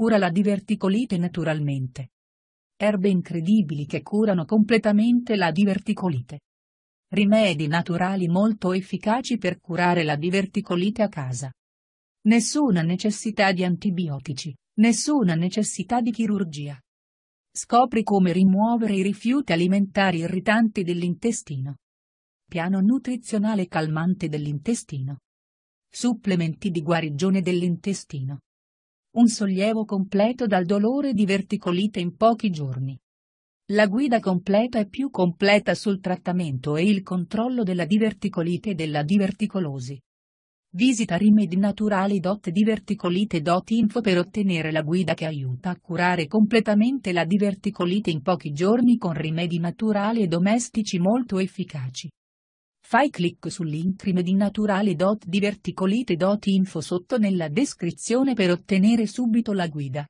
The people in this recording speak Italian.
cura la diverticolite naturalmente. Erbe incredibili che curano completamente la diverticolite. Rimedi naturali molto efficaci per curare la diverticolite a casa. Nessuna necessità di antibiotici, nessuna necessità di chirurgia. Scopri come rimuovere i rifiuti alimentari irritanti dell'intestino. Piano nutrizionale calmante dell'intestino. Supplementi di guarigione dell'intestino un sollievo completo dal dolore di verticolite in pochi giorni. La guida completa è più completa sul trattamento e il controllo della diverticolite e della diverticolosi. Visita rimedinaturali.diverticolite.info per ottenere la guida che aiuta a curare completamente la diverticolite in pochi giorni con rimedi naturali e domestici molto efficaci. Fai clic sul link rimedinaturali.diverticolite.info sotto nella descrizione per ottenere subito la guida.